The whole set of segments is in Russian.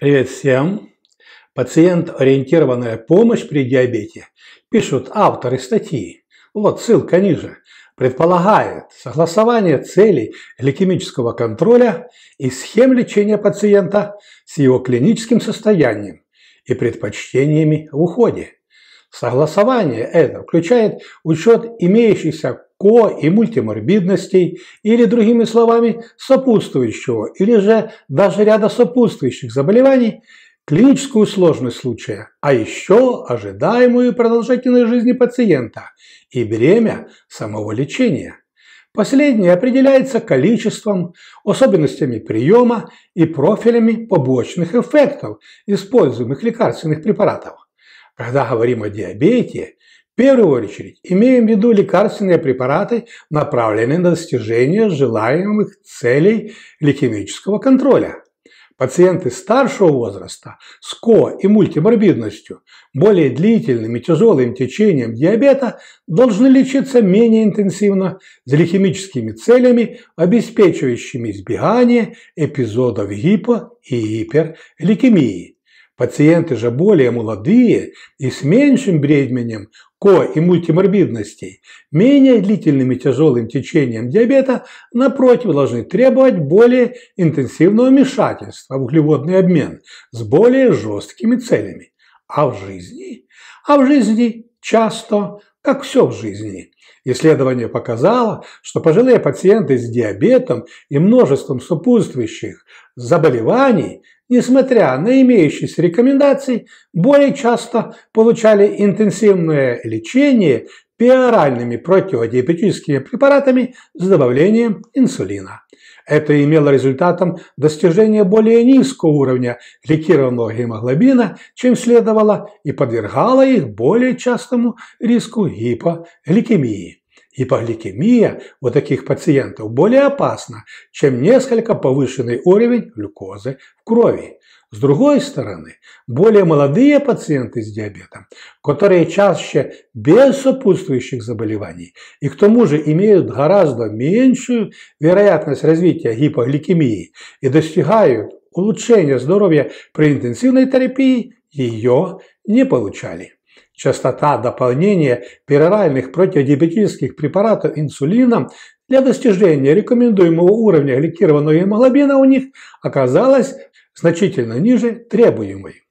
Привет всем! Пациент-ориентированная помощь при диабете, пишут авторы статьи. Вот ссылка ниже. Предполагает согласование целей гликемического контроля и схем лечения пациента с его клиническим состоянием и предпочтениями в уходе. Согласование это включает учет имеющихся ко и мультиморбидностей, или, другими словами, сопутствующего, или же даже ряда сопутствующих заболеваний, клиническую сложность случая, а еще ожидаемую продолжительность жизни пациента и время самого лечения. Последнее определяется количеством, особенностями приема и профилями побочных эффектов используемых лекарственных препаратов. Когда говорим о диабете первую очередь имеем в виду лекарственные препараты, направленные на достижение желаемых целей лейкемического контроля. Пациенты старшего возраста с ко и мультиморбидностью, более длительным и тяжелым течением диабета должны лечиться менее интенсивно с лейкемическими целями, обеспечивающими избегание эпизодов гипо- и гиперлейкемии. Пациенты же более молодые и с меньшим бременем ко и мультиморбидностей, менее длительным и тяжелым течением диабета, напротив, должны требовать более интенсивного вмешательства в углеводный обмен с более жесткими целями. А в жизни? А в жизни часто, как все в жизни. Исследование показало, что пожилые пациенты с диабетом и множеством сопутствующих заболеваний несмотря на имеющиеся рекомендации, более часто получали интенсивное лечение пероральными противодиабетическими препаратами с добавлением инсулина. Это имело результатом достижения более низкого уровня ликированного гемоглобина, чем следовало, и подвергало их более частому риску гипогликемии. Гипогликемия у таких пациентов более опасна, чем несколько повышенный уровень глюкозы в крови. С другой стороны, более молодые пациенты с диабетом, которые чаще без сопутствующих заболеваний и к тому же имеют гораздо меньшую вероятность развития гипогликемии и достигают улучшения здоровья при интенсивной терапии, ее не получали частота дополнения пероральных противодиабетических препаратов инсулином для достижения рекомендуемого уровня гликированного гемоглобина у них оказалась значительно ниже требуемой.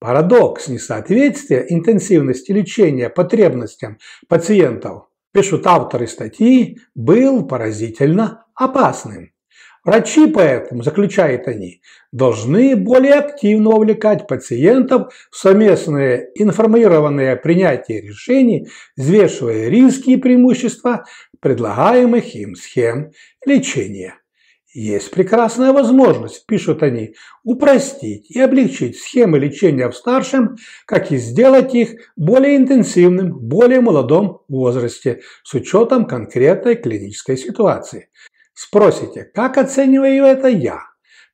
Парадокс несоответствия интенсивности лечения потребностям пациентов, пишут авторы статьи, был поразительно опасным. Врачи поэтому, заключают они, должны более активно увлекать пациентов в совместное информированное принятие решений, взвешивая риски и преимущества предлагаемых им схем лечения. Есть прекрасная возможность, пишут они, упростить и облегчить схемы лечения в старшем, как и сделать их более интенсивным в более молодом возрасте с учетом конкретной клинической ситуации. Спросите, как оцениваю это я?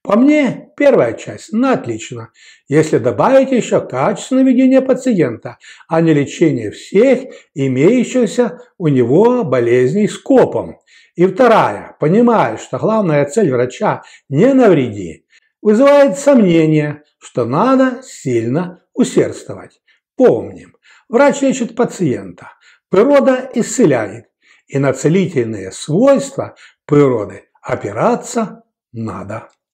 По мне, первая часть на ну, отлично, если добавить еще качественное ведение пациента, а не лечение всех имеющихся у него болезней скопом. И вторая, понимая, что главная цель врача не навреди, вызывает сомнение, что надо сильно усердствовать. Помним, врач лечит пациента, природа исцеляет, и нацелительные свойства природы. Опираться надо.